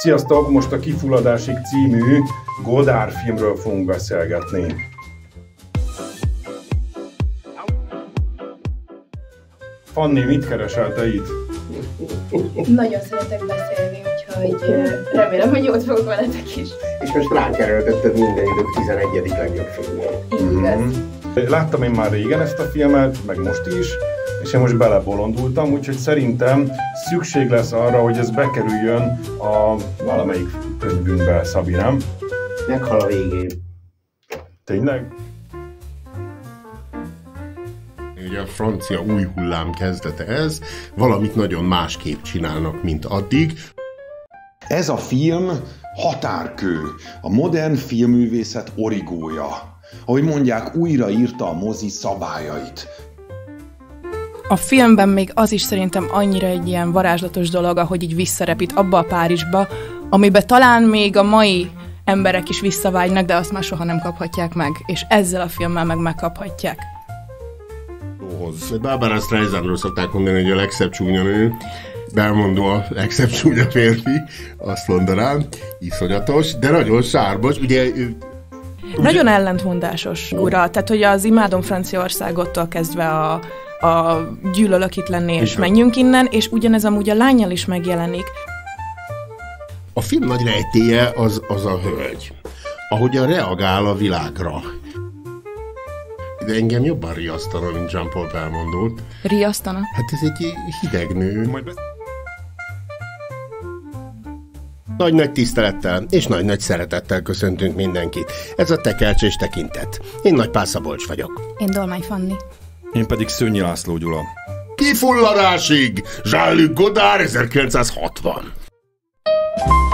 Sziasztok! Most a Kifulladásig című Godár filmről fogunk beszélgetni. Fanni, mit keresel te itt? Nagyon szeretek beszélni, úgyhogy remélem, hogy jót fogok veletek is. És most rákerültetted minden idők 11. legjobb filmjét. Igaz. Mm-hmm. Láttam én már régen ezt a filmet, meg most is, és én most belebolondultam, úgyhogy szerintem szükség lesz arra, hogy ez bekerüljön a valamelyik könyvünkbe, Szabi, nem? Meghal a végén. Tényleg? Ugye a francia új hullám kezdete ez, valamit nagyon másképp csinálnak, mint addig. Ez a film határkő, a modern filmművészet origója. Ahogy mondják, újraírta a mozi szabályait a filmben még az is szerintem annyira egy ilyen varázslatos dolog, ahogy így visszarepít abba a Párizsba, amiben talán még a mai emberek is visszavágynak, de azt már soha nem kaphatják meg, és ezzel a filmmel meg megkaphatják. Bábára Streisandról szokták mondani, hogy a legszebb csúnya nő, Belmondó a legszebb csúnya férfi, azt mondanám, iszonyatos, de nagyon sárbos, ugye Ugye? Nagyon ellentmondásos, ura. Tehát, hogy az Imádom Franciaországottól kezdve a a gyűlölök itt lenni, és menjünk innen, és ugyanez amúgy a lányjal is megjelenik. A film nagy rejtéje az, az a hölgy, ahogyan reagál a világra. De engem jobban riasztana, mint Jean-Paul Belmondót. Riasztana? Hát ez egy hideg nő. Majd nagy-nagy tisztelettel és nagy-nagy szeretettel köszöntünk mindenkit. Ez a Tekercs és Tekintet. Én Nagy Pászabolcs vagyok. Én Dolmány Fanni. Én pedig Szőnyi László Gyula. Kifulladásig! Godár 1960! thank you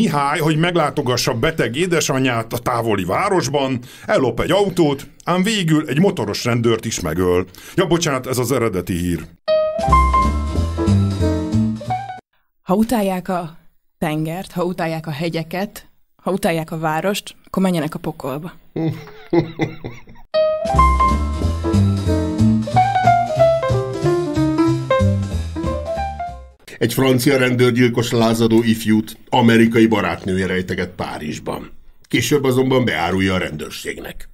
Mihály, hogy meglátogassa beteg édesanyját a távoli városban, ellop egy autót, ám végül egy motoros rendőrt is megöl. Ja, bocsánat, ez az eredeti hír. Ha utálják a tengert, ha utálják a hegyeket, ha utálják a várost, akkor menjenek a pokolba. egy francia rendőrgyilkos lázadó ifjút amerikai barátnője rejteget Párizsban. Később azonban beárulja a rendőrségnek.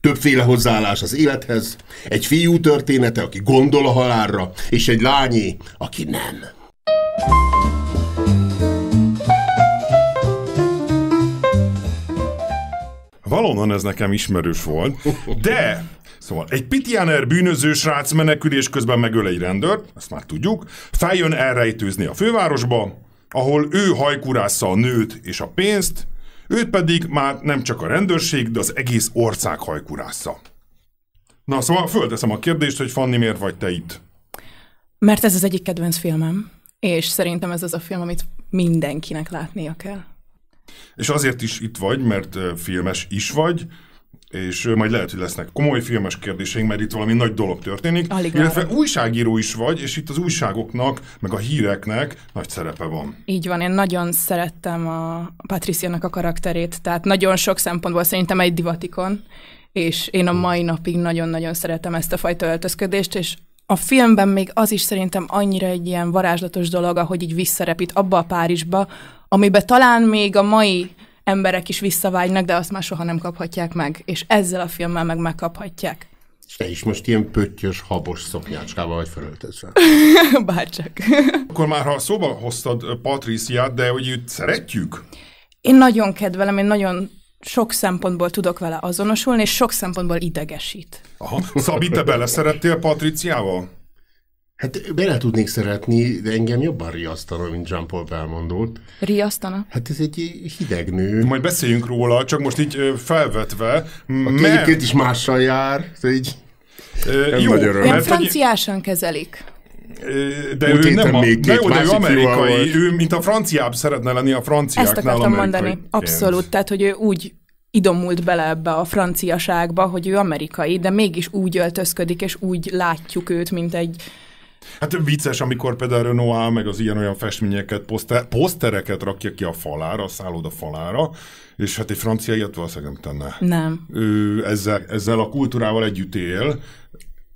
Többféle hozzáállás az élethez, egy fiú története, aki gondol a halálra, és egy lányi, aki nem. Valonnan ez nekem ismerős volt, de Szóval egy Pityaner bűnöző srác menekülés közben megöl egy rendőrt, ezt már tudjuk, feljön elrejtőzni a fővárosba, ahol ő hajkurásza a nőt és a pénzt, őt pedig már nem csak a rendőrség, de az egész ország hajkurásza. Na szóval fölteszem a kérdést, hogy Fanni, miért vagy te itt? Mert ez az egyik kedvenc filmem, és szerintem ez az a film, amit mindenkinek látnia kell. És azért is itt vagy, mert filmes is vagy, és majd lehet, hogy lesznek komoly filmes kérdéseink, mert itt valami nagy dolog történik. Alig illetve van. újságíró is vagy, és itt az újságoknak, meg a híreknek nagy szerepe van. Így van, én nagyon szerettem a Patriciának a karakterét, tehát nagyon sok szempontból szerintem egy divatikon, és én a mai napig nagyon-nagyon szeretem ezt a fajta öltözködést, és a filmben még az is szerintem annyira egy ilyen varázslatos dolog, ahogy így visszarepít abba a Párizsba, amiben talán még a mai emberek is visszavágynak, de azt már soha nem kaphatják meg, és ezzel a filmmel meg megkaphatják. És te is most ilyen pöttyös, habos szoknyácskával vagy felöltözve. Bárcsak. Akkor már ha szóba hoztad Patriciát, de hogy őt szeretjük? Én nagyon kedvelem, én nagyon sok szempontból tudok vele azonosulni, és sok szempontból idegesít. Aha. Szabi, te beleszerettél Patriciával? Hát bele tudnék szeretni, de engem jobban riasztana, mint Jean-Paul Belmondót. Riasztana? Hát ez egy hideg nő. Majd beszéljünk róla, csak most így felvetve. A mert... két is mással jár, ez így... E, jó, nem franciásan kezelik. De Úgy ő nem a, még de jó, de ő amerikai, ő mint a franciább szeretne lenni a franciáknál. Ezt akartam amerikai. mondani, abszolút. Tehát, hogy ő úgy idomult bele ebbe a franciaságba, hogy ő amerikai, de mégis úgy öltözködik, és úgy látjuk őt, mint egy Hát vicces, amikor például noá, meg az ilyen-olyan festményeket, poszter, posztereket rakja ki a falára, a szálloda falára, és hát egy francia ilyet valószínűleg nem tenne. Nem. Ő ezzel, ezzel a kultúrával együtt él,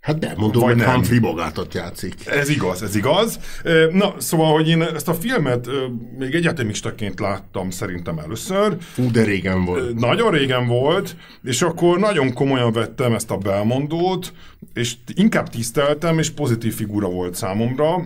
Hát nem, mondom, hogy nem. Humphrey Bogartot játszik. Ez igaz, ez igaz. Na, szóval, hogy én ezt a filmet még egyetemistaként láttam szerintem először. Fú, de régen volt. Nagyon régen volt, és akkor nagyon komolyan vettem ezt a belmondót, és inkább tiszteltem, és pozitív figura volt számomra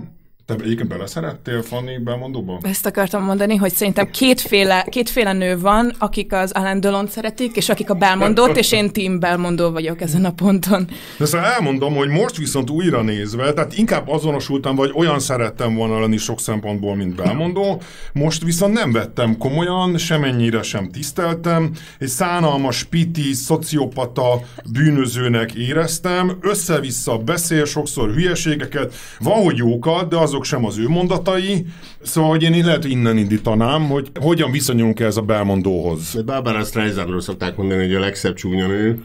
te egyébként beleszerettél Fanny bemondóba? Ezt akartam mondani, hogy szerintem kétféle, kétféle nő van, akik az Alain delon szeretik, és akik a belmondót, és én team belmondó vagyok ezen a ponton. De szóval elmondom, hogy most viszont újra nézve, tehát inkább azonosultam, vagy olyan szerettem volna lenni sok szempontból, mint belmondó, most viszont nem vettem komolyan, semennyire sem tiszteltem, egy szánalmas, piti, szociopata bűnözőnek éreztem, össze-vissza beszél, sokszor hülyeségeket, van, hogy jókat, de azok azok sem az ő mondatai, szóval hogy én lehet, hogy innen indítanám, hogy hogyan viszonyulunk ez a belmondóhoz. Barbara Streisandról szokták mondani, hogy a legszebb csúnya nő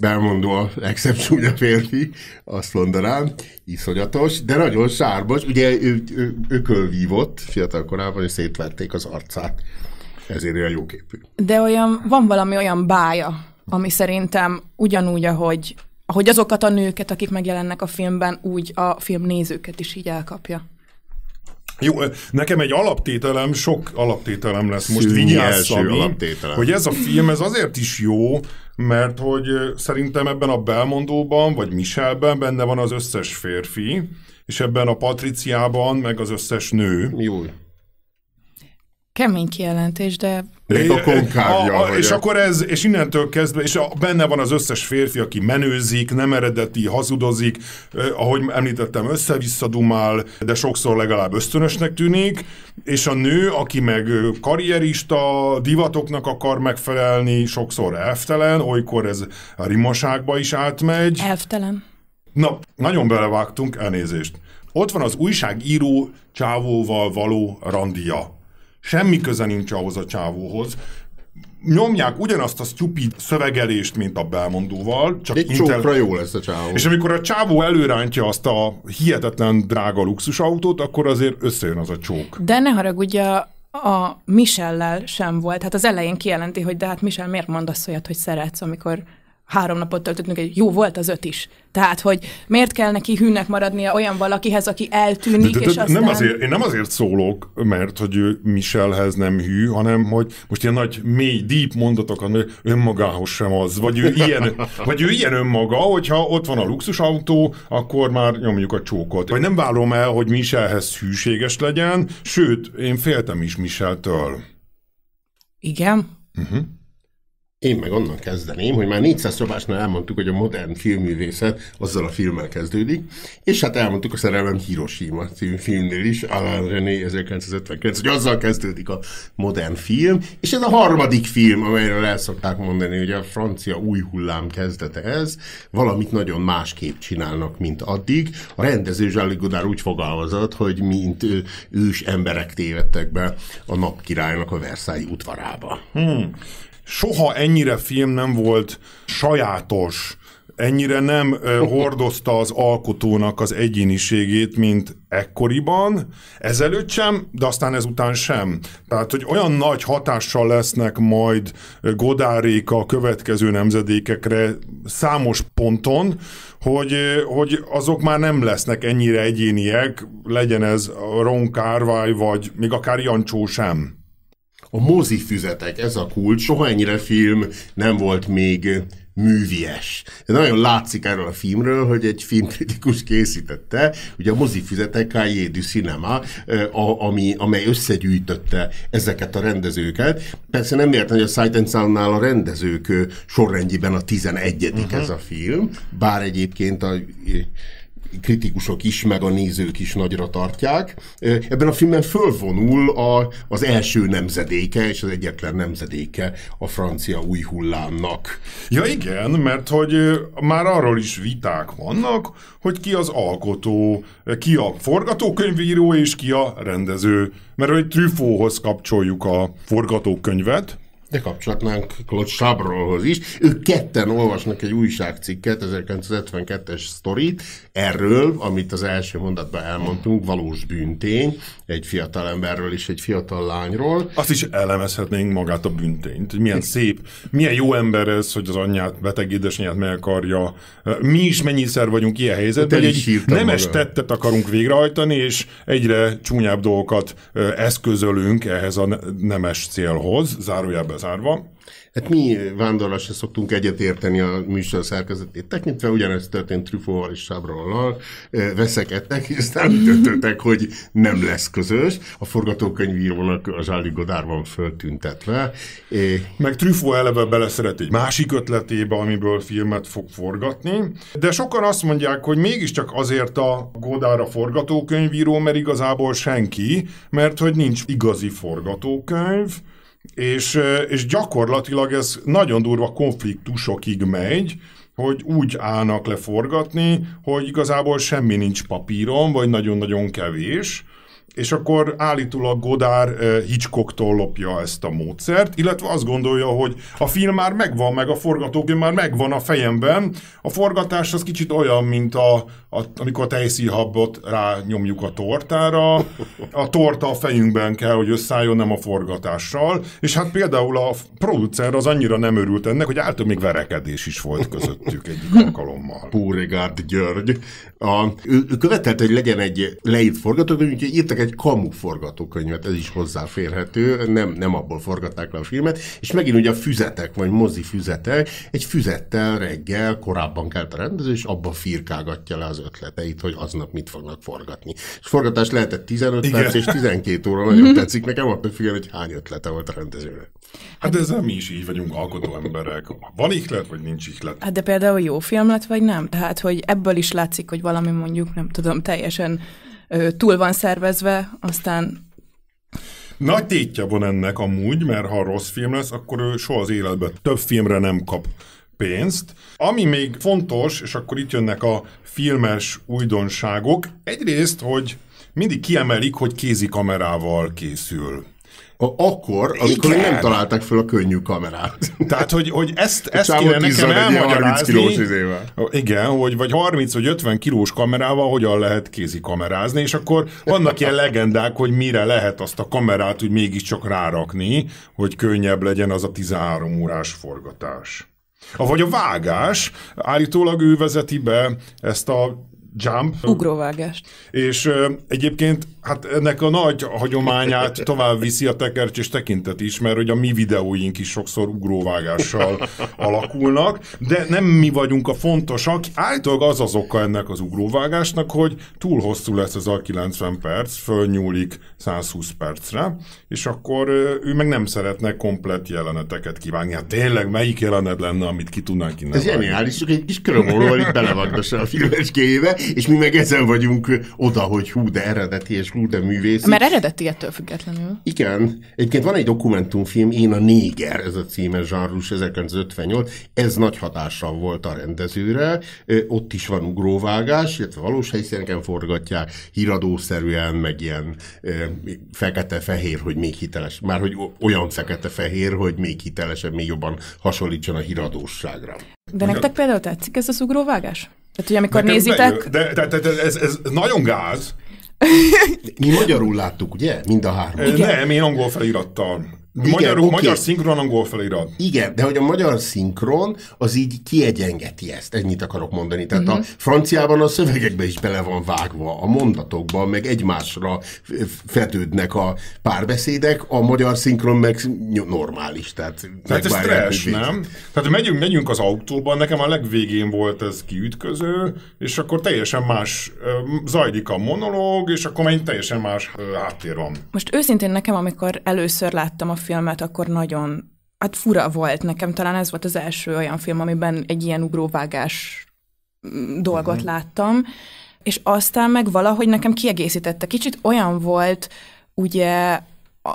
belmondó a legszebb csúnya férfi, azt mondanám, iszonyatos, de nagyon sárbas. ugye ő, ő ökölvívott fiatal korában, és szétverték az arcát, ezért olyan jó képű. De olyan, van valami olyan bája, ami szerintem ugyanúgy, ahogy, ahogy azokat a nőket, akik megjelennek a filmben, úgy a film nézőket is így elkapja. Jó, nekem egy alaptételem, sok alaptételem lesz most, vigyázzani, hogy ez a film, ez azért is jó, mert hogy szerintem ebben a Belmondóban, vagy Michelben benne van az összes férfi, és ebben a Patriciában meg az összes nő. Jó. Kemény kijelentés, de... Még a konkárja. A, a, és akkor ez, és innentől kezdve, és a, benne van az összes férfi, aki menőzik, nem eredeti, hazudozik, eh, ahogy említettem, össze-vissza dumál, de sokszor legalább ösztönösnek tűnik, és a nő, aki meg karrierista, divatoknak akar megfelelni, sokszor elftelen, olykor ez a rimaságba is átmegy. Elftelen. Na, nagyon belevágtunk, elnézést. Ott van az újságíró csávóval való randia Semmi köze nincs ahhoz a csávóhoz. Nyomják ugyanazt a stupid szövegelést, mint a belmondóval. Csak Egy intel... csókra jó lesz a csávó. És amikor a csávó előrántja azt a hihetetlen drága luxusautót, akkor azért összejön az a csók. De ne haragudj, a, a Michellel sem volt. Hát az elején kijelenti, hogy de hát Michel miért mondasz olyat, hogy szeretsz, amikor három napot töltöttünk, egy jó volt az öt is. Tehát, hogy miért kell neki hűnek maradnia olyan valakihez, aki eltűnik, de, de, de, és aztán... nem azért, Én nem azért szólok, mert hogy ő Michelhez nem hű, hanem hogy most ilyen nagy, mély, deep mondatokat, hogy önmagához sem az, vagy ő ilyen, vagy ő ilyen önmaga, hogyha ott van a luxusautó, akkor már nyomjuk a csókot. Vagy nem várom el, hogy Michelhez hűséges legyen, sőt, én féltem is Micheltől. Igen? Uh-huh. Én meg onnan kezdeném, hogy már 400 szobásnál elmondtuk, hogy a modern filmművészet azzal a filmmel kezdődik, és hát elmondtuk a Szerelem Hiroshima című filmnél is, Alain René 1959, hogy azzal kezdődik a modern film, és ez a harmadik film, amelyről el szokták mondani, hogy a francia új hullám kezdete ez, valamit nagyon másképp csinálnak, mint addig. A rendező Zsáli Godár úgy fogalmazott, hogy mint ős emberek tévedtek be a napkirálynak a Versailles udvarába. Hmm soha ennyire film nem volt sajátos, ennyire nem hordozta az alkotónak az egyéniségét, mint ekkoriban, ezelőtt sem, de aztán ezután sem. Tehát, hogy olyan nagy hatással lesznek majd Godárék a következő nemzedékekre számos ponton, hogy, hogy azok már nem lesznek ennyire egyéniek, legyen ez Ron Kárvály, vagy még akár Jancsó sem a mozifüzetek, ez a kult, soha ennyire film nem volt még művies. Ez nagyon látszik erről a filmről, hogy egy filmkritikus készítette, ugye a mozifüzetek Cahiers du Cinema, a, ami, amely összegyűjtötte ezeket a rendezőket. Persze nem értem, hogy a Sight and Sound-nál a rendezők sorrendjében a 11 uh-huh. Mhm. ez a film, bár egyébként a kritikusok is, meg a nézők is nagyra tartják. Ebben a filmben fölvonul a, az első nemzedéke, és az egyetlen nemzedéke a francia új hullámnak. Ja igen, mert hogy már arról is viták vannak, hogy ki az alkotó, ki a forgatókönyvíró és ki a rendező. Mert hogy Truffauthoz kapcsoljuk a forgatókönyvet, de kapcsolatnánk Claude Chabrolhoz is. Ők ketten olvasnak egy újságcikket, 1972-es sztorit, erről, amit az első mondatban elmondtunk, valós bűntény, egy fiatal emberről és egy fiatal lányról. Azt is elemezhetnénk magát a bűntényt, hogy milyen szép, milyen jó ember ez, hogy az anyját, beteg édesanyját meg akarja. Mi is mennyiszer vagyunk ilyen helyzetben, hogy egy nemes magam. tettet akarunk végrehajtani, és egyre csúnyább dolgokat eszközölünk ehhez a nemes célhoz, zárójelbe zárva. Hát mi vándorral se szoktunk egyetérteni a műsor szerkezetét tekintve, ugyanezt történt Trüfóval és Sabrollal, veszekedtek, és aztán döntöttek, hogy nem lesz közös. A forgatókönyvírónak a Zsáli Godár van föltüntetve. Meg Trüfó eleve beleszeret egy másik ötletébe, amiből filmet fog forgatni, de sokan azt mondják, hogy mégiscsak azért a Godár a forgatókönyvíró, mert igazából senki, mert hogy nincs igazi forgatókönyv, és, és gyakorlatilag ez nagyon durva konfliktusokig megy, hogy úgy állnak leforgatni, hogy igazából semmi nincs papíron, vagy nagyon-nagyon kevés, és akkor állítólag Godár Hitchcocktól lopja ezt a módszert, illetve azt gondolja, hogy a film már megvan, meg a forgatókönyv már megvan a fejemben, a forgatás az kicsit olyan, mint a a, amikor a tejszíjhabot rányomjuk a tortára, a torta a fejünkben kell, hogy összeálljon, nem a forgatással, és hát például a producer az annyira nem örült ennek, hogy által még verekedés is volt közöttük egyik alkalommal. Púrigárd György. A, ő, ő követett, hogy legyen egy leírt forgatókönyv, úgyhogy írtak egy kamu forgatókönyvet, ez is hozzáférhető, nem, nem abból forgatták le a filmet, és megint ugye a füzetek, vagy mozi füzetek, egy füzettel reggel korábban kelt a rendező, és abban firkágatja le az ötleteit, hogy aznap mit fognak forgatni. És forgatás lehetett 15 Igen. perc és 12 óra, nagyon mhm. tetszik nekem, attól függően, hogy hány ötlete volt a rendezőnek. Hát ezzel mi is így vagyunk, alkotó emberek. Van ihlet, vagy nincs ihlet? Hát de például jó film lett, vagy nem? Tehát, hogy ebből is látszik, hogy valami mondjuk, nem tudom, teljesen ö, túl van szervezve, aztán nagy tétje van ennek amúgy, mert ha rossz film lesz, akkor ő soha az életben több filmre nem kap pénzt. Ami még fontos, és akkor itt jönnek a filmes újdonságok, egyrészt, hogy mindig kiemelik, hogy kézi kamerával készül akkor, amikor nem találták föl a könnyű kamerát. Tehát, hogy, hogy ezt, ezt kéne nekem elmagyarázni. 30 izével. Igen, hogy vagy 30 vagy 50 kilós kamerával hogyan lehet kézi kamerázni, és akkor vannak ilyen legendák, hogy mire lehet azt a kamerát úgy mégiscsak rárakni, hogy könnyebb legyen az a 13 órás forgatás. Vagy a vágás, állítólag ő vezeti be ezt a jump. Ugróvágást. És egyébként Hát ennek a nagy hagyományát tovább viszi a és tekintet is, mert hogy a mi videóink is sokszor ugróvágással alakulnak, de nem mi vagyunk a fontosak. Általában az az oka ennek az ugróvágásnak, hogy túl hosszú lesz ez a 90 perc, fölnyúlik 120 percre, és akkor ő meg nem szeretne komplet jeleneteket kívánni. Hát tényleg melyik jelenet lenne, amit ki tudnánk innen Ez zseniális, csak egy kis körömolóval itt belevagdas a filmeskéjébe, és mi meg ezen vagyunk oda, hogy hú, de eredeti és Schluter művész. Mert eredeti ettől függetlenül. Igen. Egyébként van egy dokumentumfilm, Én a néger, ez a címe, Zsarrus 1958, ez nagy hatással volt a rendezőre, ott is van ugróvágás, illetve valós helyszíneken forgatják, híradószerűen, meg ilyen fekete-fehér, hogy még hiteles, már hogy olyan fekete-fehér, hogy még hitelesebb, még jobban hasonlítson a híradóságra. De nektek például tetszik ez az ugróvágás? Tehát, hogy amikor Nekem nézitek... Bejön, de, de, de, de ez, ez nagyon gáz, mi magyarul láttuk, ugye? Mind a három. Igen. Nem, én angol felirattal igen, magyar, okay. magyar szinkron angol felirat. Igen, de hogy a magyar szinkron az így kiegyengeti ezt, ennyit akarok mondani. Tehát mm-hmm. a mhm. franciában a szövegekbe is bele van vágva, a mondatokban, meg egymásra fetődnek a párbeszédek, a magyar szinkron meg normális. Tehát, tehát ez trash, nem? Tehát megyünk, megyünk az autóban, nekem a legvégén volt ez kiütköző, és akkor teljesen más zajlik a monológ, és akkor megint teljesen más háttér van. Most őszintén nekem, amikor először láttam a filmet, akkor nagyon, hát fura volt nekem, talán ez volt az első olyan film, amiben egy ilyen ugróvágás mm, dolgot uh-huh. láttam, és aztán meg valahogy nekem kiegészítette. Kicsit olyan volt, ugye,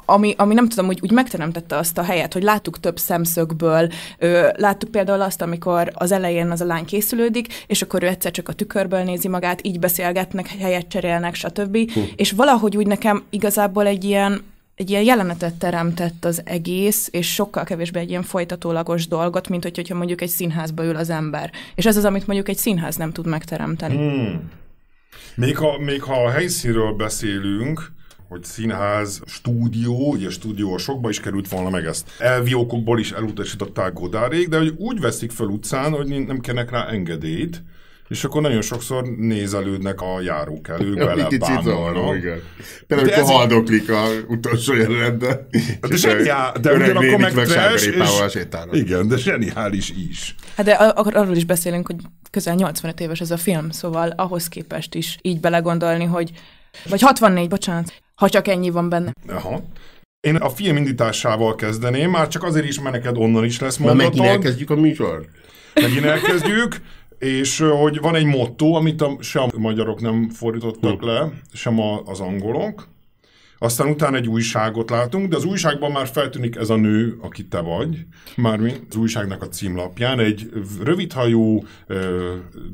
ami, ami nem tudom, úgy, úgy megteremtette azt a helyet, hogy láttuk több szemszögből, ö, láttuk például azt, amikor az elején az a lány készülődik, és akkor ő egyszer csak a tükörből nézi magát, így beszélgetnek, helyet cserélnek, stb. Hm. És valahogy úgy nekem igazából egy ilyen egy ilyen jelenetet teremtett az egész, és sokkal kevésbé egy ilyen folytatólagos dolgot, mint hogy, hogyha mondjuk egy színházba ül az ember. És ez az, amit mondjuk egy színház nem tud megteremteni. Hmm. Még, ha, még ha a helyszínről beszélünk, hogy színház, stúdió, ugye stúdió a sokba is került volna meg ezt. Elvi okokból is elutasították Godárék, de hogy úgy veszik fel utcán, hogy nem kenek rá engedélyt, és akkor nagyon sokszor nézelődnek a járók elő, belebámolnak. Például, a haldoklik a utolsó jelenetben. Hát de, zseniál, de ugyanakkor meg trash, és, Igen, de zseniális is. Hát de akkor arról is beszélünk, hogy közel 85 éves ez a film, szóval ahhoz képest is így belegondolni, hogy vagy 64, bocsánat, ha csak ennyi van benne. Aha. Én a film indításával kezdeném, már csak azért is, mert neked onnan is lesz mondatod. Na megint elkezdjük a műsor. Megint elkezdjük. És hogy van egy motto, amit a, sem a magyarok nem fordítottak hm. le, sem a, az angolok. Aztán utána egy újságot látunk, de az újságban már feltűnik ez a nő, aki te vagy, mármint az újságnak a címlapján, egy rövidhajú,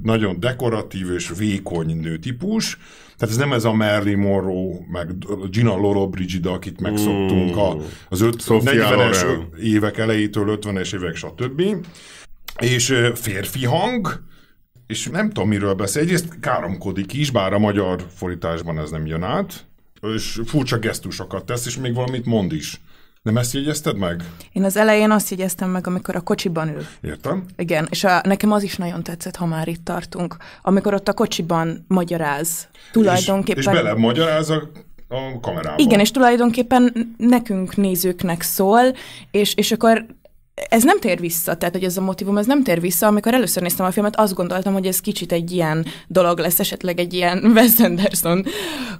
nagyon dekoratív és vékony nőtípus, tehát ez nem ez a Marilyn Monroe, meg Gina Lollobrigida, akit megszoktunk a, az 40-es évek elejétől, 50-es évek, stb. És férfi hang, és nem tudom, miről beszél. Egyrészt káromkodik is, bár a magyar forításban ez nem jön át, és furcsa gesztusokat tesz, és még valamit mond is. Nem ezt jegyezted meg? Én az elején azt jegyeztem meg, amikor a kocsiban ül. Értem. Igen, és a, nekem az is nagyon tetszett, ha már itt tartunk, amikor ott a kocsiban magyaráz tulajdonképpen. És, és bele magyaráz a a kamerába. Igen, és tulajdonképpen nekünk nézőknek szól, és, és akkor ez nem tér vissza, tehát hogy ez a motivum, ez nem tér vissza. Amikor először néztem a filmet, azt gondoltam, hogy ez kicsit egy ilyen dolog lesz, esetleg egy ilyen Wes Anderson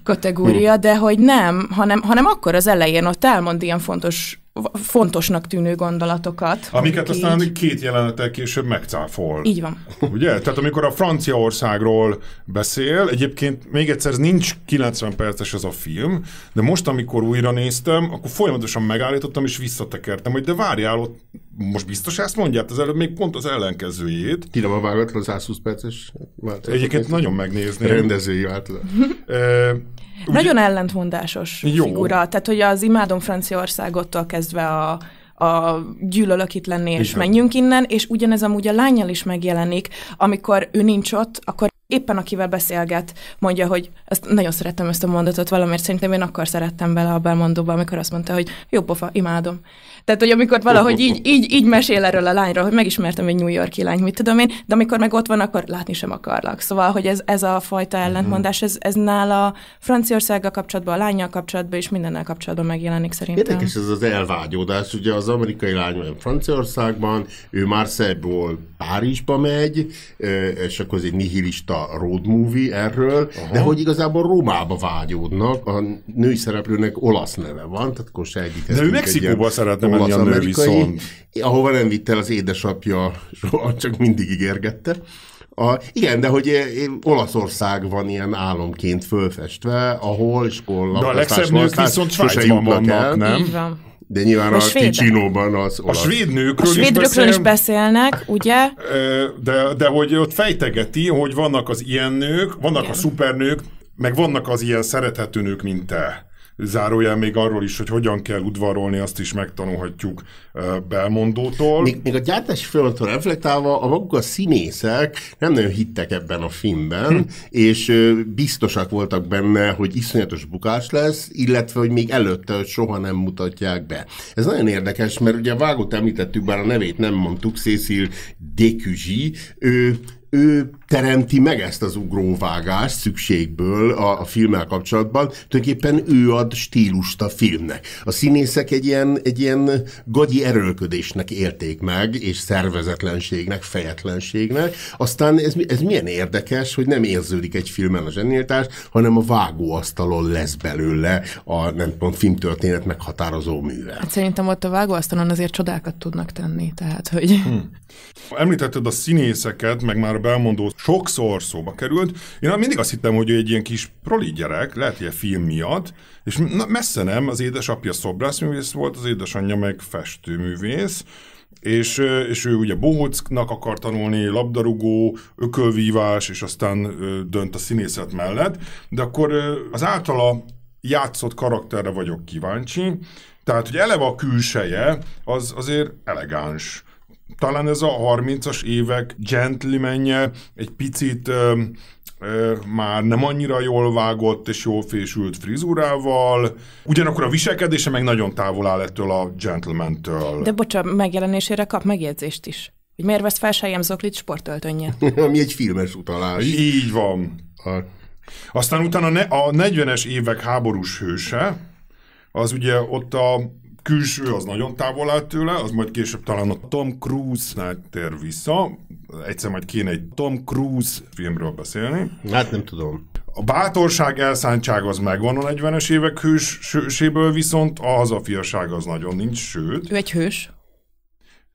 kategória, hm. de hogy nem, hanem, hanem akkor az elején ott elmond ilyen fontos fontosnak tűnő gondolatokat. Amiket aztán így... két jelenetek később megcáfol. Így van. Ugye? Tehát amikor a Franciaországról beszél, egyébként még egyszer ez nincs 90 perces ez a film, de most, amikor újra néztem, akkor folyamatosan megállítottam és visszatekertem, hogy de várjál, ott most biztos ezt mondját, az előbb még pont az ellenkezőjét. Kirom a vágatlan 120 perces változat. Egyébként nagyon megnézni. Rendezői változat. Nagyon ellentmondásos Jó. figura. Tehát, hogy az imádom Franciaországottól kezdve a, a gyűlölök itt lenni, és Igen. menjünk innen, és ugyanez amúgy a lányjal is megjelenik, amikor ő nincs ott, akkor éppen akivel beszélget, mondja, hogy ezt nagyon szerettem ezt a mondatot, valamiért szerintem én akkor szerettem bele a belmondóba, amikor azt mondta, hogy jó pofa, imádom. Tehát, hogy amikor valahogy így, így, így mesél erről a lányról, hogy megismertem egy New Yorki lányt, mit tudom én, de amikor meg ott van, akkor látni sem akarlak. Szóval, hogy ez, ez a fajta mhm. ellentmondás, ez, ez nála Franciaországgal kapcsolatban, a lányjal kapcsolatban és mindennel kapcsolatban megjelenik szerintem. Érdekes ez az elvágyódás. Ugye az amerikai lány van Franciaországban, ő már Szerból Párizsba megy, és akkor ez egy nihilista road movie erről, Aha. de hogy igazából Rómába vágyódnak, a női szereplőnek olasz neve van, tehát akkor se De ő Mexikóba szeretne ahol az amerikai, viszont. ahova nem vitt el az édesapja, soha csak mindig ígérgette. A, igen, de hogy eh, Olaszország van ilyen álomként fölfestve, ahol iskola. De a legszebb nők viszont Svájcban vannak, el. nem? Így van. De nyilván a, a Ticinóban az olasz. A svéd nőkről a svéd is, beszél... is beszélnek, ugye? De, de hogy ott fejtegeti, hogy vannak az ilyen nők, vannak Igen. a szupernők, meg vannak az ilyen szerethető nők, mint te zárójel még arról is, hogy hogyan kell udvarolni, azt is megtanulhatjuk Belmondótól. Még, még a gyártási folyamatot reflektálva, a maguk a színészek nem nagyon hittek ebben a filmben, hm. és biztosak voltak benne, hogy iszonyatos bukás lesz, illetve, hogy még előtte hogy soha nem mutatják be. Ez nagyon érdekes, mert ugye a vágót említettük, bár a nevét nem mondtuk, Cécil Dekuzsi, ő, ő teremti meg ezt az ugróvágást szükségből a, a filmmel kapcsolatban. Tulajdonképpen ő ad stílust a filmnek. A színészek egy ilyen, egy ilyen gagyi erőlködésnek érték meg, és szervezetlenségnek, fejetlenségnek. Aztán ez, ez milyen érdekes, hogy nem érződik egy filmen a zsenéltás, hanem a vágóasztalon lesz belőle a nem tudom, filmtörténet meghatározó műve. Hát szerintem ott a vágóasztalon azért csodákat tudnak tenni, tehát hogy... Hmm. Említetted a színészeket, meg már a belmondó sokszor szóba került. Én mindig azt hittem, hogy ő egy ilyen kis proli gyerek, lehet, hogy a film miatt, és na, messze nem, az édesapja szobrászművész volt, az édesanyja meg festőművész, és, és ő ugye bohócknak akar tanulni, labdarúgó, ökölvívás, és aztán dönt a színészet mellett, de akkor az általa játszott karakterre vagyok kíváncsi, tehát, hogy eleve a külseje az azért elegáns talán ez a 30-as évek gentlemenje egy picit ö, ö, már nem annyira jól vágott és jól fésült frizurával, ugyanakkor a viselkedése meg nagyon távol áll ettől a gentleman De bocsánat, megjelenésére kap megjegyzést is. Hogy miért vesz fel Sejem Zoklit sportöltönje? Ami egy filmes utalás. Így van. A... Aztán utána a 40-es évek háborús hőse, az ugye ott a külső az nagyon távol áll tőle, az majd később talán a Tom Cruise-nál tér vissza. Egyszer majd kéne egy Tom Cruise filmről beszélni. Hát nem tudom. A bátorság, elszántság az megvan a 40-es évek hőséből, viszont a hazafiaság az nagyon nincs, sőt. Ő egy hős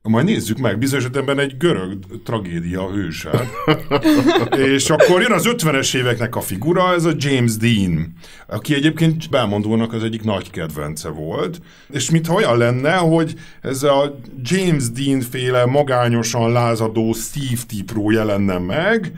majd nézzük meg, bizonyos esetben egy görög tragédia hőse. és akkor jön az 50-es éveknek a figura, ez a James Dean, aki egyébként Belmondónak az egyik nagy kedvence volt, és mintha olyan lenne, hogy ez a James Dean féle magányosan lázadó Steve Tipró jelenne meg,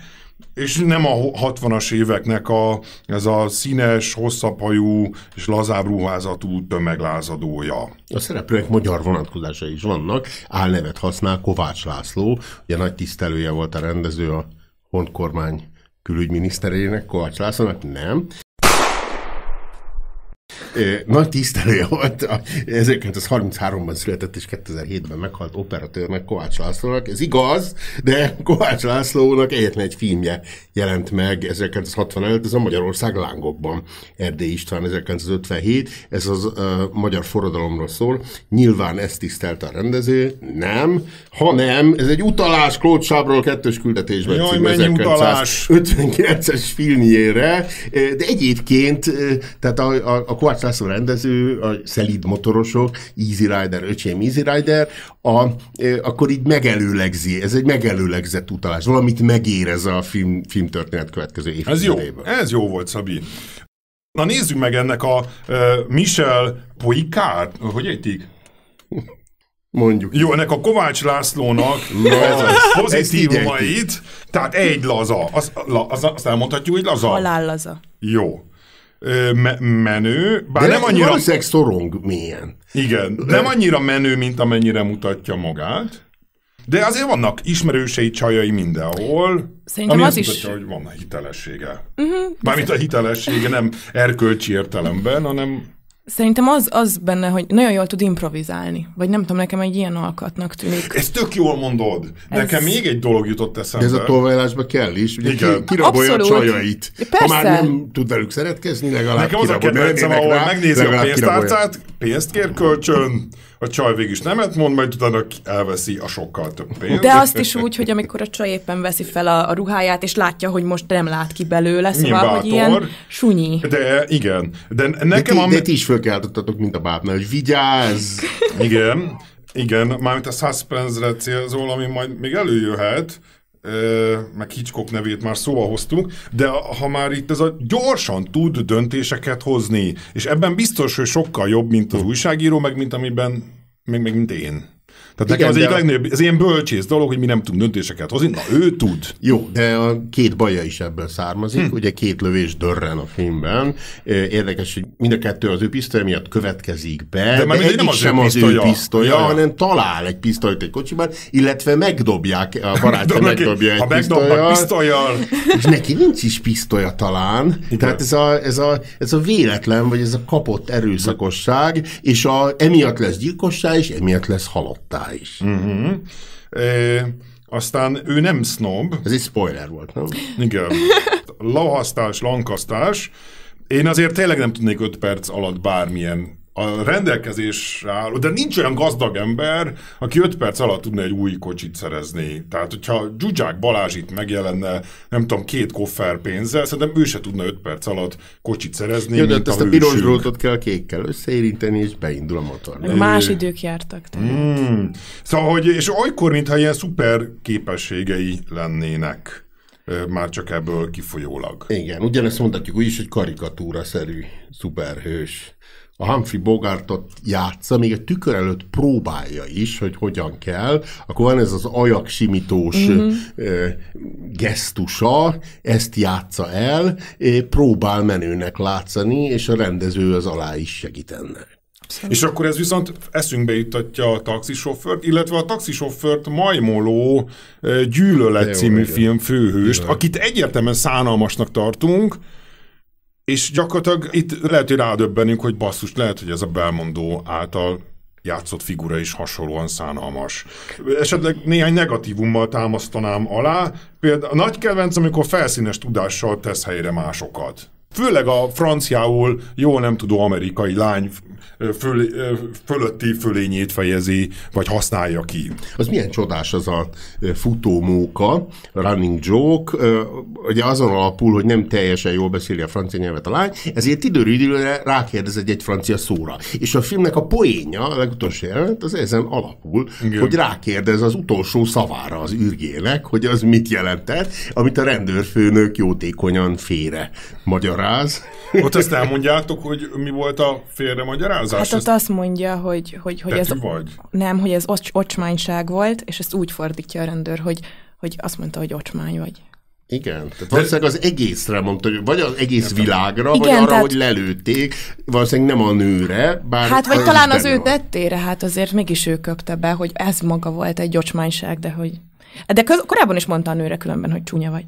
és nem a 60-as éveknek a, ez a színes, hosszabb hajú és lazább ruházatú tömeglázadója. A szereplők magyar vonatkozása is vannak, álnevet használ Kovács László, ugye nagy tisztelője volt a rendező a honkormány külügyminiszterének, Kovács László, nem, nagy tisztelője volt, 1933-ban született és 2007-ben meghalt operatőrnek Kovács Lászlónak. Ez igaz, de Kovács Lászlónak egyetlen egy filmje jelent meg 1960 előtt, ez a Magyarország lángokban, Erdély István 1957, ez az uh, magyar forradalomról szól. Nyilván ezt tisztelt a rendező, nem, hanem ez egy utalás Claude Sábról kettős küldetésben Jaj, cím 1959-es filmjére, de egyébként, tehát a, a, a Kovács László rendező, a Szelid motorosok, Easy Rider, öcsém Easy Rider, a, akkor így megelőlegzi, ez egy megelőlegzett utalás, valamit megérez a film, filmtörténet következő évtizedében. Ez jó, ez jó volt, Szabi. Na nézzük meg ennek a uh, Michel Poicard, hogy ejtik? Mondjuk. Jó, ennek a Kovács Lászlónak az pozitívumait, tehát egy laza. Az, la, az, azt elmondhatjuk, hogy laza? Halál laza. Jó me- menő, bár De nem annyira... De szorong milyen. Igen, De... nem annyira menő, mint amennyire mutatja magát. De azért vannak ismerősei, csajai mindenhol. Szerintem ami az azt mutatja, is... hogy van hitelessége. Uh-huh, Mármint a hitelessége nem erkölcsi értelemben, hanem Szerintem az, az benne, hogy nagyon jól tud improvizálni. Vagy nem tudom, nekem egy ilyen alkatnak tűnik. Ezt tök jól mondod. Ez... Nekem még egy dolog jutott eszembe. Ez a tolvajlásba kell is. Ugye Igen. kirabolja Abszolút. a csajait. Persze. Ha már nem tud velük szeretkezni, legalább Nekem az a kedvencem, ahol megnézi a pénztárcát, pénzt kér kölcsön, a csaj végig is nemet mond, majd utána elveszi a sokkal több pénzt. De azt is úgy, hogy amikor a csaj éppen veszi fel a, a ruháját, és látja, hogy most nem lát ki belőle, szóval, Nyilvátor. hogy ilyen sunyi. De igen. De nekem... De ti, am... de ti is fölkeltottatok, mint a bábnál, hogy vigyázz! igen. Igen, mármint a suspense-re célzol, ami majd még előjöhet, meg Hitchcock nevét már szóba hoztunk, de ha már itt ez a gyorsan tud döntéseket hozni, és ebben biztos, hogy sokkal jobb, mint az újságíró, meg mint amiben, meg, meg mint én. Tehát Igen, nekem az egyik a... legnagyobb, ez ilyen bölcsész dolog, hogy mi nem tudunk döntéseket hozni, na ő tud. Jó, de a két baja is ebből származik, hm. ugye két lövés dörren a filmben. Érdekes, hogy mind a kettő az ő pisztoly miatt következik be, de, de egyik nem az sem az ő pisztolya, ja. hanem talál egy pisztolyt egy kocsiban, illetve megdobják, a barátja megdobja egy pisztolyjal, pisztolyjal. És neki nincs is pisztolya talán. Igen. Tehát ez a, ez, a, ez a véletlen, vagy ez a kapott erőszakosság, és a, emiatt lesz gyilkosság, és emiatt lesz halottá is. Uh-huh. E, aztán ő nem snob. Ez egy spoiler volt, nem? Igen. Lahasztás, lankasztás. Én azért tényleg nem tudnék öt perc alatt bármilyen a rendelkezésre álló, de nincs olyan gazdag ember, aki 5 perc alatt tudna egy új kocsit szerezni. Tehát, hogyha Zsuzsák Balázs itt megjelenne, nem tudom, két koffer pénzzel, szerintem ő se tudna 5 perc alatt kocsit szerezni. Jó, de ezt a, a piros drótot kell kékkel összeérinteni, és beindul a motor. Más idők jártak. Tehát. Mm. Szóval, hogy, és olykor, mintha ilyen szuper képességei lennének már csak ebből kifolyólag. Igen, ugyanezt mondhatjuk úgy is, hogy karikatúra-szerű szuperhős a Humphrey Bogartot játsza, még egy tükör előtt próbálja is, hogy hogyan kell, akkor van ez az ajaksimítós mm-hmm. gesztusa, ezt játsza el, próbál menőnek látszani, és a rendező az alá is segít ennek. Szerintem. És akkor ez viszont eszünkbe juttatja a taxisofőrt, illetve a taxisofőrt majmoló gyűlölet című igen. film főhőst, igen. akit egyértelműen szánalmasnak tartunk, és gyakorlatilag itt lehet, hogy rádöbbenünk, hogy basszus, lehet, hogy ez a belmondó által játszott figura is hasonlóan szánalmas. Esetleg néhány negatívummal támasztanám alá, például a nagy kedvenc, amikor felszínes tudással tesz helyre másokat főleg a franciául jó nem tudó amerikai lány föl, fölötti fölényét fejezi, vagy használja ki. Az milyen csodás az a futómóka, running joke, ugye azon alapul, hogy nem teljesen jól beszéli a francia nyelvet a lány, ezért időről időre rákérdez egy-egy francia szóra. És a filmnek a poénja, a legutolsó jelent, az ezen alapul, Igen. hogy rákérdez az utolsó szavára az űrgének, hogy az mit jelentett, amit a rendőrfőnök jótékonyan félre magyar ráz. Ott ezt elmondjátok, hogy mi volt a félre magyarázás? Hát ott ezt... azt mondja, hogy, hogy, hogy ez... vagy? Nem, hogy ez ocs, ocsmányság volt, és ezt úgy fordítja a rendőr, hogy, hogy azt mondta, hogy ocsmány vagy. Igen, tehát valószínűleg az egészre mondta, vagy az egész világra, Igen, vagy arra, tehát... hogy lelőtték, valószínűleg nem a nőre. Bár hát vagy talán az ő tettére, hát azért mégis ő köpte be, hogy ez maga volt egy ocsmányság, de hogy... De köz, korábban is mondta a nőre különben, hogy csúnya vagy.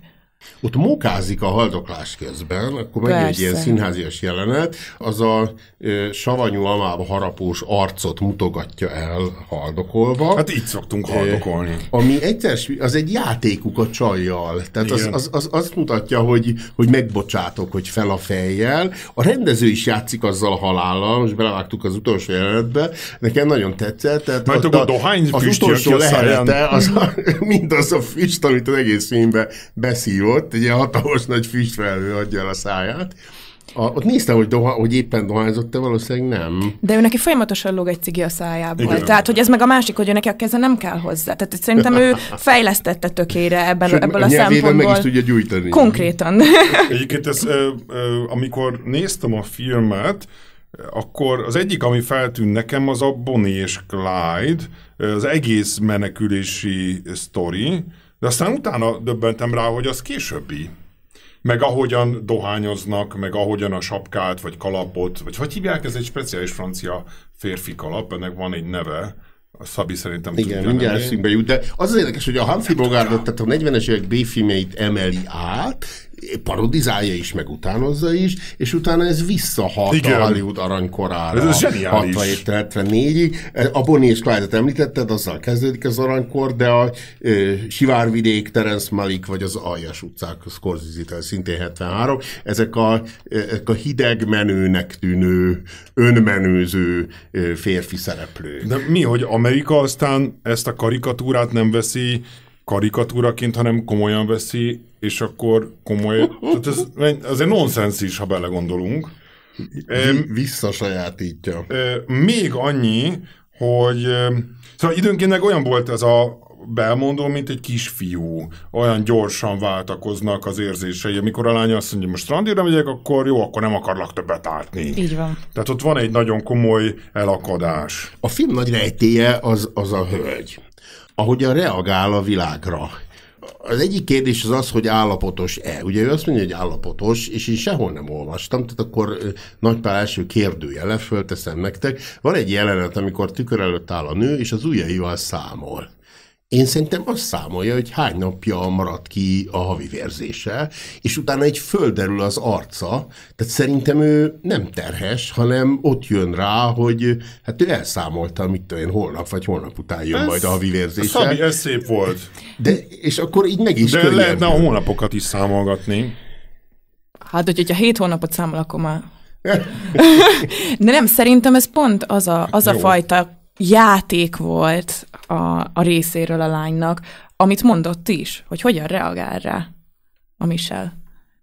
Ott mokázik a haldoklás közben, akkor megy egy ilyen színházias jelenet, az a ö, savanyú amába harapós arcot mutogatja el haldokolva. Hát így szoktunk haldokolni. Ami egyszer, az egy játékuk a csajjal. Tehát az, az, az, azt mutatja, hogy, hogy megbocsátok, hogy fel a fejjel. A rendező is játszik azzal a halállal, most belevágtuk az utolsó jelenetbe, nekem nagyon tetszett. Tehát Majd a, a dohány az utolsó lehelete, az a, mindaz a füst, amit az egész színbe beszívott, ott, egy ilyen hatalmas nagy füstfelhő adja el a száját, a, ott néztem, hogy, doha, hogy éppen dohányzott-e, valószínűleg nem. De ő neki folyamatosan lóg egy cigi a szájából. Igen. Tehát, hogy ez meg a másik, hogy ő neki a keze nem kell hozzá. Tehát szerintem ő fejlesztette tökére ebben, Sőt, ebből a, a szempontból. meg is tudja gyújtani. Konkrétan. Egyébként ez, amikor néztem a filmet, akkor az egyik, ami feltűnt nekem, az a Bonnie és Clyde, az egész menekülési sztori, de aztán utána döbbentem rá, hogy az későbbi. Meg ahogyan dohányoznak, meg ahogyan a sapkát, vagy kalapot, vagy hogy hívják, ez egy speciális francia férfi kalap, ennek van egy neve, a Szabi szerintem Igen, tudja, mindjárt eszünkbe jut, de az az érdekes, hogy a Humphrey hát, Bogardot, tehát a 40-es évek B-filmjeit emeli át, parodizálja is, meg utánozza is, és utána ez visszahat Igen. a Hollywood aranykorára. Ez zseniális. 67-74-ig. A Bonnie és clyde említetted, azzal kezdődik az aranykor, de a e, Sivárvidék, Terence Malik, vagy az Aljas utcák, Scorsese-tel szintén 73, ezek a, ezek a hideg menőnek tűnő, önmenőző férfi szereplők. De mi, hogy Amerika aztán ezt a karikatúrát nem veszi karikatúraként, hanem komolyan veszi, és akkor komoly... Tehát ez egy nonsens is, ha belegondolunk. Visszasajátítja. Még annyi, hogy... Szóval időnként meg olyan volt ez a belmondó, mint egy kisfiú. Olyan gyorsan váltakoznak az érzései. Amikor a lány azt mondja, hogy most randira megyek, akkor jó, akkor nem akarlak többet átni. Így van. Tehát ott van egy nagyon komoly elakadás. A film nagy rejtéje az, az a hölgy ahogyan reagál a világra. Az egyik kérdés az az, hogy állapotos-e. Ugye ő azt mondja, hogy állapotos, és én sehol nem olvastam, tehát akkor nagypár első kérdőjele, fölteszem nektek. Van egy jelenet, amikor tükör előtt áll a nő, és az ujjaival számol én szerintem azt számolja, hogy hány napja maradt ki a havi vérzése, és utána egy földerül az arca, tehát szerintem ő nem terhes, hanem ott jön rá, hogy hát ő elszámolta, mit tudom én, holnap vagy holnap után jön ez, majd a havi vérzése. Ez, ez szép volt. De, és akkor így meg is De könnyebb. lehetne a hónapokat is számolgatni. Hát, hogy, hogyha hét hónapot számol, akkor már... De nem, szerintem ez pont az a, az a fajta játék volt a, a részéről a lánynak, amit mondott is, hogy hogyan reagál rá a Michelle.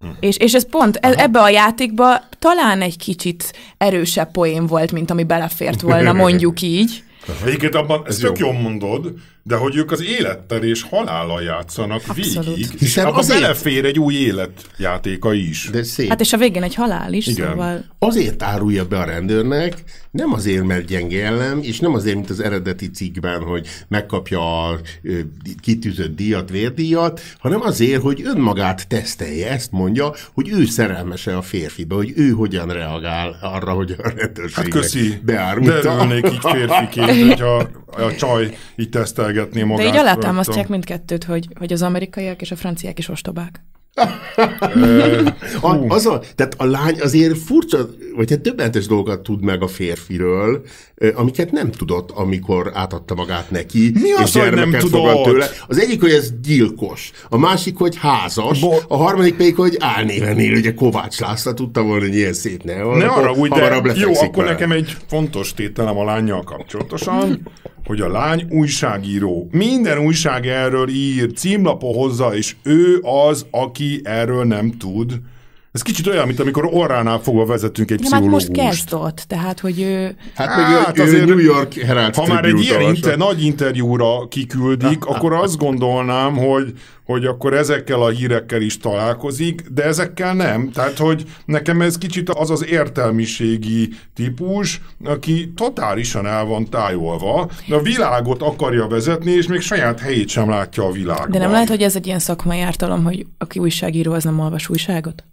Uh-huh. És, és ez pont e, ebbe a játékba talán egy kicsit erősebb poén volt, mint ami belefért volna, mondjuk így. Egyébként abban, ez tök jó. jól mondod, de hogy ők az élettel és halállal játszanak Abszolút. végig. Hiszen és azért... belefér egy új életjátéka is. De szép. Hát és a végén egy halál is, Igen. szóval... Azért árulja be a rendőrnek, nem azért, mert gyenge ellen, és nem azért, mint az eredeti cikkben, hogy megkapja a ö, kitűzött díjat, vérdíjat, hanem azért, hogy önmagát tesztelje, ezt mondja, hogy ő szerelmese a férfibe, hogy ő hogyan reagál arra, hogy a rendőrségnek hát beárulta. De örülnék így férfiként, hogyha a csaj így tesztelgetni magát. De így alátámasztják mindkettőt, hogy, hogy az amerikaiak és a franciák is ostobák. a, az a, tehát a lány azért furcsa, vagy hát többentes dolgokat tud meg a férfiről, amiket nem tudott, amikor átadta magát neki, Mi és az, és nem tudott? tőle. Az egyik, hogy ez gyilkos, a másik, hogy házas, Bo- a harmadik pedig, hogy álnéven él, ugye Kovács László tudta volna, hogy ilyen szép ne, ne arra, úgy, de jó, akkor vele. nekem egy fontos tételem a lányjal kapcsolatosan, hogy a lány újságíró. Minden újság erről ír, címlapo hozza, és ő az, aki erről nem tud. Ez kicsit olyan, mint amikor orránál fogva vezetünk egy De pszichológust. Hát most kezd ott, tehát, hogy ő... Hát meg hát ő, azért, New York Herald Ha már egy ilyen inter, nagy interjúra kiküldik, ha, hát, akkor ha, hát, azt hát. gondolnám, hogy hogy akkor ezekkel a hírekkel is találkozik, de ezekkel nem. Tehát, hogy nekem ez kicsit az az értelmiségi típus, aki totálisan el van tájolva, de a világot akarja vezetni, és még saját helyét sem látja a világban. De nem lehet, hogy ez egy ilyen szakmai ártalom, hogy aki újságíró, az nem olvas újságot?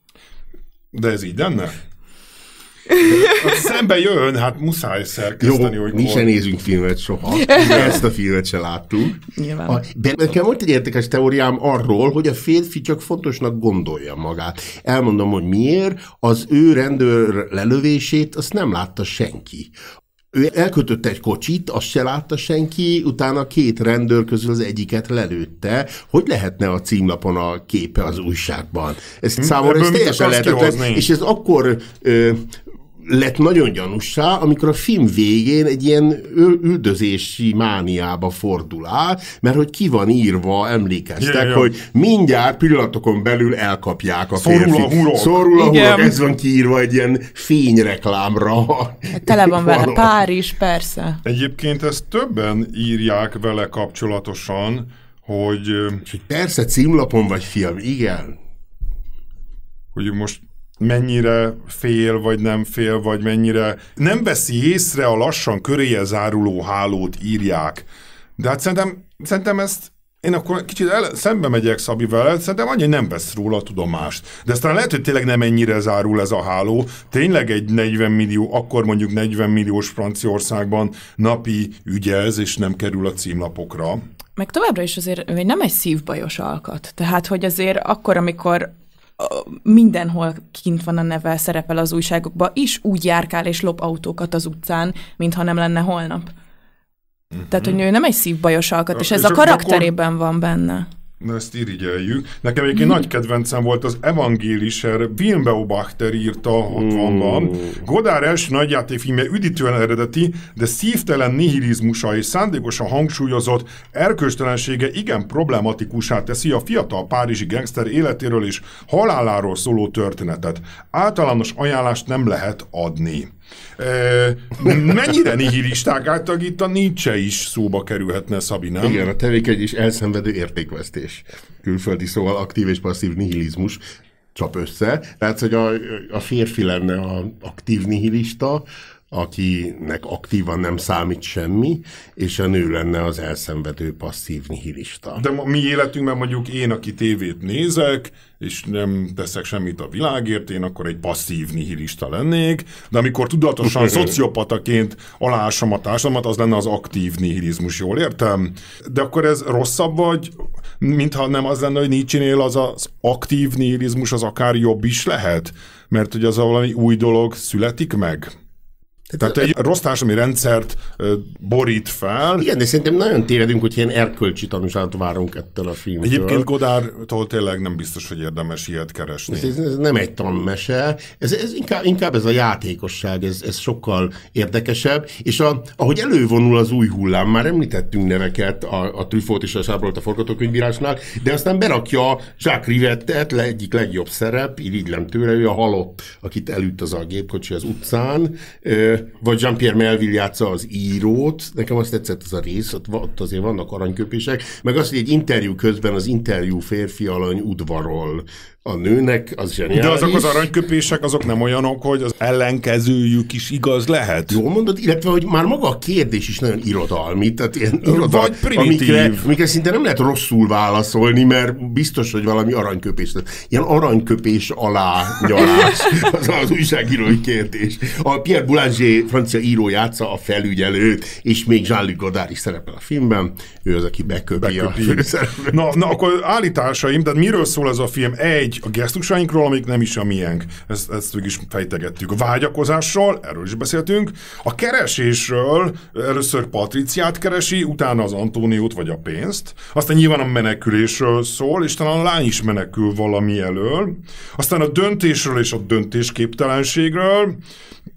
De ez így lenne? De szembe jön, hát muszáj szerkeszteni. hogy mi se nézünk filmet soha, ezt a filmet se láttuk. Nyilván. A, de nekem volt egy érdekes teóriám arról, hogy a férfi csak fontosnak gondolja magát. Elmondom, hogy miért, az ő rendőr lelövését azt nem látta senki ő elkötött egy kocsit, azt se látta senki, utána két rendőr közül az egyiket lelőtte. Hogy lehetne a címlapon a képe az újságban? Ez hm, számomra ez teljesen lehetetlen. És ez akkor ö, lett nagyon gyanussá, amikor a film végén egy ilyen üldözési mániába fordul áll, mert hogy ki van írva, emlékeztek, yeah, yeah. hogy mindjárt pillanatokon belül elkapják a férfi. Szorul a hurok. Szorul a hurok, ez van kiírva egy ilyen fényreklámra. Tele van vele, Párizs, persze. Egyébként ezt többen írják vele kapcsolatosan, hogy... Persze, címlapon vagy film, igen. Hogy most mennyire fél, vagy nem fél, vagy mennyire nem veszi észre a lassan köréje záruló hálót írják. De hát szerintem, szerintem ezt én akkor kicsit el, szembe megyek Szabivel, szerintem annyi nem vesz róla a tudomást. De aztán lehet, hogy tényleg nem ennyire zárul ez a háló. Tényleg egy 40 millió, akkor mondjuk 40 milliós Franciaországban napi ügyez, és nem kerül a címlapokra meg továbbra is azért nem egy szívbajos alkat. Tehát, hogy azért akkor, amikor mindenhol kint van a neve, szerepel az újságokba, és úgy járkál és lop autókat az utcán, mintha nem lenne holnap. Mm-hmm. Tehát, mhm. hogy ő nem egy szívbajos alkat, és ez és a karakterében van benne ezt irigyeljük. Nekem egyébként nagy kedvencem volt az Evangéliser, Wilmbeo Bachter írta 60-ban. Hmm. Godár első filmje üdítően eredeti, de szívtelen nihilizmusa és szándékosan hangsúlyozott erkölcstelensége igen problematikusá teszi a fiatal párizsi gangster életéről és haláláról szóló történetet. Általános ajánlást nem lehet adni. Mennyire nihilisták által itt a Nietzsche is szóba kerülhetne, Szabi, nem? Igen, a tevékeny és elszenvedő értékvesztés. Külföldi szóval aktív és passzív nihilizmus csap össze. Tehát, hogy a, a férfi lenne a aktív nihilista, akinek aktívan nem számít semmi, és a nő lenne az elszenvedő passzív nihilista. De mi életünkben mondjuk én, aki tévét nézek, és nem teszek semmit a világért, én akkor egy passzív nihilista lennék, de amikor tudatosan szociopataként alásom a társadalmat, az lenne az aktív nihilizmus, jól értem? De akkor ez rosszabb vagy, mintha nem az lenne, hogy Nietzsénél az az aktív nihilizmus az akár jobb is lehet? Mert hogy az a valami új dolog születik meg? Tehát egy rossz társadalmi rendszert borít fel. Igen, de szerintem nagyon tévedünk, hogy ilyen erkölcsi tanúságot várunk ettől a filmtől. Egyébként Godártól tényleg nem biztos, hogy érdemes ilyet keresni. Ez, ez, ez nem egy tanmese, ez, ez inkább, inkább ez a játékosság, ez, ez sokkal érdekesebb, és a, ahogy elővonul az új hullám, már említettünk neveket a, a Trüfót és a Sábrolt a forgatókönyvírásnál, de aztán berakja Jacques Rivettet, le egyik legjobb szerep, irigylem tőle, ő a halott, akit elütt az a gépkocsi az utcán, vagy Jean-Pierre Melville játsza az írót, nekem azt tetszett az a rész, ott, ott azért vannak aranyköpések, meg azt hogy egy interjú közben az interjú férfi alany udvarol a nőnek az zseniális. De azok az aranyköpések, azok nem olyanok, hogy az ellenkezőjük is igaz lehet. Jól mondod, illetve, hogy már maga a kérdés is nagyon irodalmi, tehát ilyen irodalmi, amikre, amikre szinte nem lehet rosszul válaszolni, mert biztos, hogy valami aranyköpés. Tehát ilyen aranyköpés alá nyalás, az az újságírói kérdés. A Pierre Boulanger francia író játsza a felügyelőt, és még Jean-Luc Godard is szerepel a filmben, ő az, aki beköpi, beköpi. a Na, na, akkor állításaim, tehát miről szól ez a film? Egy, így a gesztusainkról, amik nem is a miénk. Ezt, ezt végig is fejtegettük. A vágyakozásról, erről is beszéltünk. A keresésről először Patriciát keresi, utána az Antóniót vagy a pénzt. Aztán nyilván a menekülésről szól, és talán a lány is menekül valami elől. Aztán a döntésről és a döntésképtelenségről,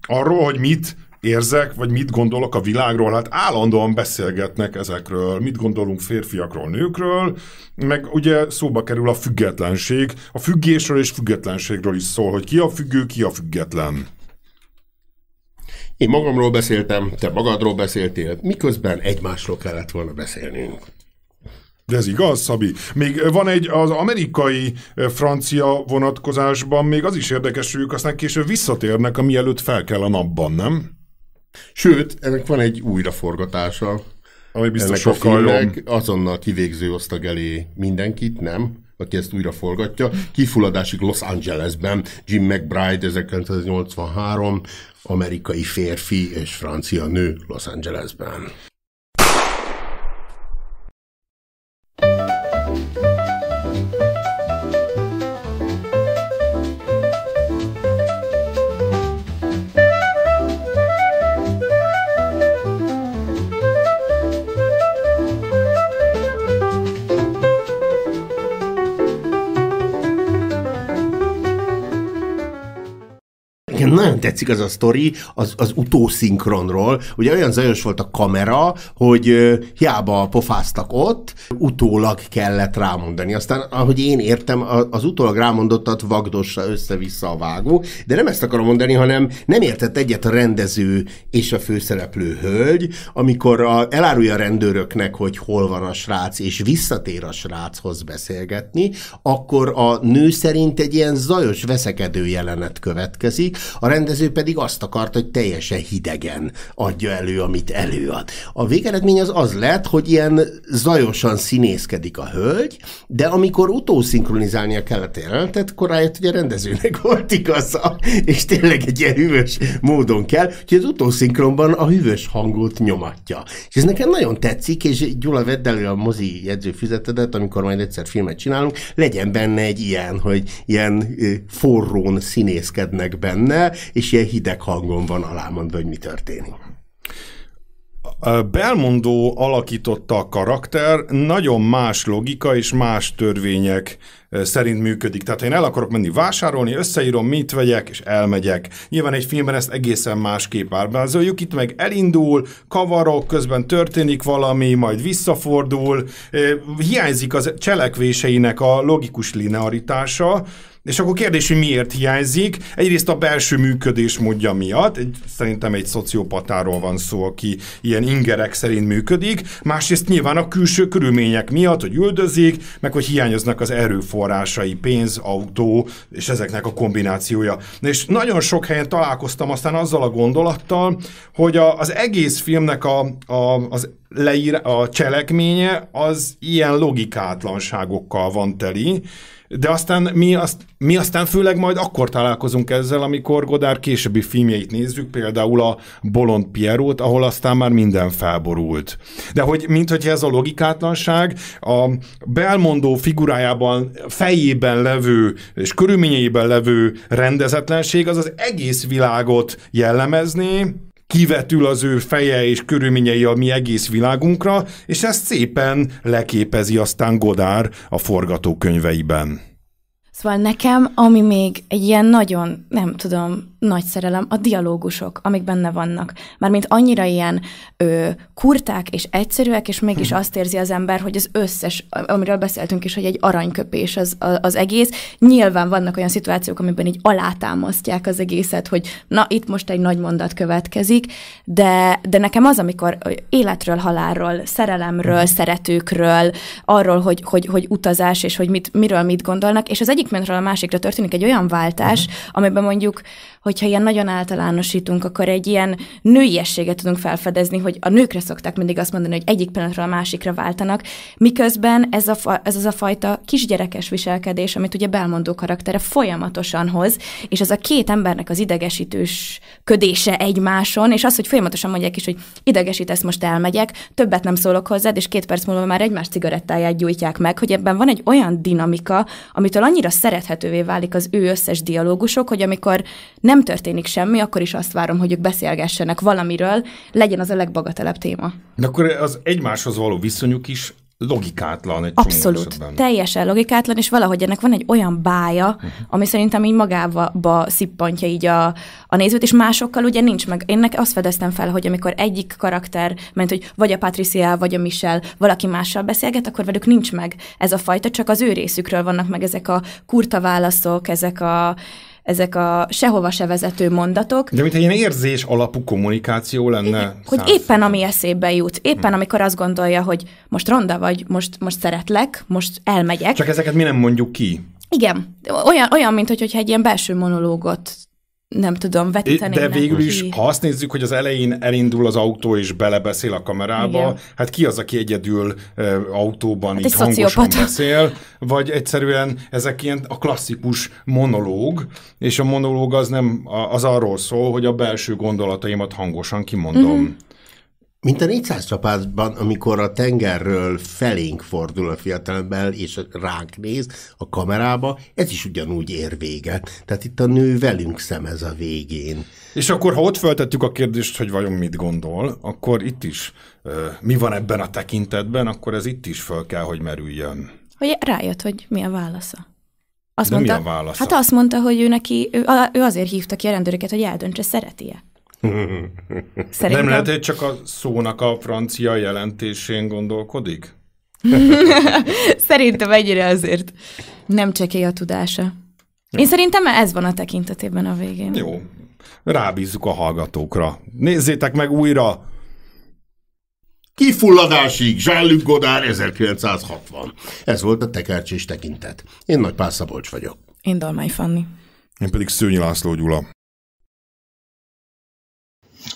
arról, hogy mit érzek, vagy mit gondolok a világról, hát állandóan beszélgetnek ezekről, mit gondolunk férfiakról, nőkről, meg ugye szóba kerül a függetlenség, a függésről és függetlenségről is szól, hogy ki a függő, ki a független. Én magamról beszéltem, te magadról beszéltél, miközben egymásról kellett volna beszélnünk. De ez igaz, Szabi. Még van egy az amerikai eh, francia vonatkozásban, még az is érdekes, hogy ők aztán később visszatérnek, amielőtt fel kell a napban, nem? Sőt, ennek van egy újraforgatása. Ami biztos ennek sokkal a filmnek azonnal kivégző osztag elé mindenkit, nem? aki ezt újra forgatja. Kifulladásig Los Angelesben Jim McBride 1983, amerikai férfi és francia nő Los Angelesben. nekem nagyon tetszik az a sztori az, az utószinkronról. Ugye olyan zajos volt a kamera, hogy hiába pofáztak ott, utólag kellett rámondani. Aztán, ahogy én értem, az utólag rámondottat vagdossa össze-vissza a vágó, de nem ezt akarom mondani, hanem nem értett egyet a rendező és a főszereplő hölgy, amikor a, elárulja a rendőröknek, hogy hol van a srác, és visszatér a sráchoz beszélgetni, akkor a nő szerint egy ilyen zajos veszekedő jelenet következik, a rendező pedig azt akart, hogy teljesen hidegen adja elő, amit előad. A végeredmény az az lett, hogy ilyen zajosan színészkedik a hölgy, de amikor utószinkronizálnia kellett jelentet, akkor rájött, hogy a rendezőnek volt igaza, és tényleg egy ilyen hűvös módon kell, hogy az utószinkronban a hűvös hangot nyomatja. És ez nekem nagyon tetszik, és Gyula vedd elő a mozi jegyzőfüzetedet, amikor majd egyszer filmet csinálunk, legyen benne egy ilyen, hogy ilyen forrón színészkednek benne, el, és ilyen hideg hangon van alámondva, hogy mi történik. Belmondó alakította a karakter, nagyon más logika és más törvények eh, szerint működik. Tehát ha én el akarok menni vásárolni, összeírom, mit vegyek, és elmegyek. Nyilván egy filmben ezt egészen másképp ábrázoljuk, itt meg elindul, kavarok, közben történik valami, majd visszafordul, eh, hiányzik az cselekvéseinek a logikus linearitása, és akkor kérdés, hogy miért hiányzik? Egyrészt a belső működés módja miatt, egy, szerintem egy szociopatáról van szó, aki ilyen ingerek szerint működik, másrészt nyilván a külső körülmények miatt, hogy üldözik, meg hogy hiányoznak az erőforrásai, pénz, autó, és ezeknek a kombinációja. És nagyon sok helyen találkoztam aztán azzal a gondolattal, hogy a, az egész filmnek a, a, az leír, a cselekménye az ilyen logikátlanságokkal van teli, de aztán mi, azt, mi aztán főleg majd akkor találkozunk ezzel, amikor Godár későbbi filmjeit nézzük, például a Bolond Pierrot, ahol aztán már minden felborult. De hogy mint hogy ez a logikátlanság a belmondó figurájában, fejében levő és körülményeiben levő rendezetlenség az az egész világot jellemezné, kivetül az ő feje és körülményei a mi egész világunkra, és ezt szépen leképezi aztán Godár a forgatókönyveiben. Szóval nekem, ami még egy ilyen nagyon, nem tudom, nagy szerelem a dialógusok, amik benne vannak. Mármint annyira ilyen ö, kurták és egyszerűek, és mégis hm. azt érzi az ember, hogy az összes, amiről beszéltünk is, hogy egy aranyköpés az, az egész. Nyilván vannak olyan szituációk, amiben így alátámasztják az egészet, hogy na, itt most egy nagy mondat következik, de, de nekem az, amikor életről, halálról, szerelemről, hm. szeretőkről, arról, hogy, hogy, hogy utazás, és hogy mit, miről mit gondolnak, és az egyik mentről a másikra történik egy olyan váltás, hm. amiben mondjuk hogyha ilyen nagyon általánosítunk, akkor egy ilyen nőiességet tudunk felfedezni, hogy a nőkre szokták mindig azt mondani, hogy egyik pillanatról a másikra váltanak, miközben ez, a, fa, ez az a fajta kisgyerekes viselkedés, amit ugye belmondó karaktere folyamatosan hoz, és ez a két embernek az idegesítős ködése egymáson, és az, hogy folyamatosan mondják is, hogy idegesítesz, most elmegyek, többet nem szólok hozzád, és két perc múlva már egymás cigarettáját gyújtják meg, hogy ebben van egy olyan dinamika, amitől annyira szerethetővé válik az ő összes dialógusok, hogy amikor nem történik semmi, akkor is azt várom, hogy ők beszélgessenek valamiről, legyen az a legbagatelebb téma. De akkor az egymáshoz való viszonyuk is logikátlan egy Abszolút, esetben. teljesen logikátlan, és valahogy ennek van egy olyan bája, uh-huh. ami szerintem így magába szippantja így a, a nézőt, és másokkal ugye nincs meg. Én nek azt fedeztem fel, hogy amikor egyik karakter, mert hogy vagy a Patricia, vagy a Michelle valaki mással beszélget, akkor velük nincs meg ez a fajta, csak az ő részükről vannak meg ezek a kurta válaszok, ezek a ezek a sehova se vezető mondatok. De mint egy ilyen érzés alapú kommunikáció lenne. Igen, hogy éppen ami eszébe jut, éppen hm. amikor azt gondolja, hogy most ronda vagy, most, most szeretlek, most elmegyek. Csak ezeket mi nem mondjuk ki? Igen, olyan, olyan mint hogy, hogyha egy ilyen belső monológot nem tudom, vetíteni. De végül is, ha azt nézzük, hogy az elején elindul az autó és belebeszél a kamerába, Igen. hát ki az, aki egyedül e, autóban hát így hangosan szociopata. beszél, vagy egyszerűen ezek ilyen a klasszikus monológ, és a monológ az nem, az arról szól, hogy a belső gondolataimat hangosan kimondom. Mm-hmm. Mint a 400 csapásban, amikor a tengerről felénk fordul a fiatalember, és ránk néz a kamerába, ez is ugyanúgy ér véget. Tehát itt a nő velünk szemez a végén. És akkor, ha ott feltettük a kérdést, hogy vajon mit gondol, akkor itt is mi van ebben a tekintetben, akkor ez itt is föl kell, hogy merüljön. Hogy rájött, hogy mi a válasza. Azt De mondta, mi a válasza? Hát azt mondta, hogy ő neki, ő, ő azért hívta ki a rendőröket, hogy eldöntse, szereti-e. Szerintem... Nem lehet, hogy csak a szónak a francia jelentésén gondolkodik? szerintem egyre azért nem csekély a tudása. Jó. Én szerintem ez van a tekintetében a végén. Jó. Rábízzuk a hallgatókra. Nézzétek meg újra! Kifulladásig, Zsállük Godár 1960. Ez volt a tekercs és tekintet. Én Nagy Pál Szabolcs vagyok. Én Dalmány Fanni. Én pedig Szőnyi László Gyula.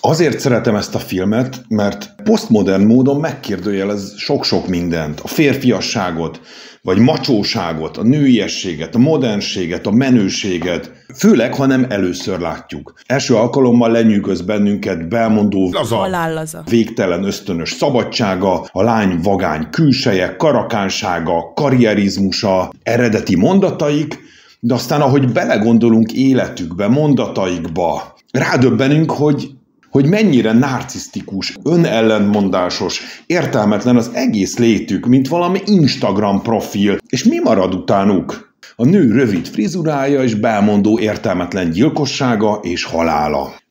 Azért szeretem ezt a filmet, mert posztmodern módon megkérdőjelez sok-sok mindent. A férfiasságot, vagy macsóságot, a nőiességet, a modernséget, a menőséget, főleg, ha nem először látjuk. Első alkalommal lenyűgöz bennünket belmondó Halállaza. végtelen ösztönös szabadsága, a lány vagány külseje, karakánsága, karrierizmusa, eredeti mondataik, de aztán ahogy belegondolunk életükbe, mondataikba, rádöbbenünk, hogy hogy mennyire narcisztikus, önellentmondásos, értelmetlen az egész létük, mint valami Instagram profil. És mi marad utánuk? A nő rövid frizurája és belmondó értelmetlen gyilkossága és halála.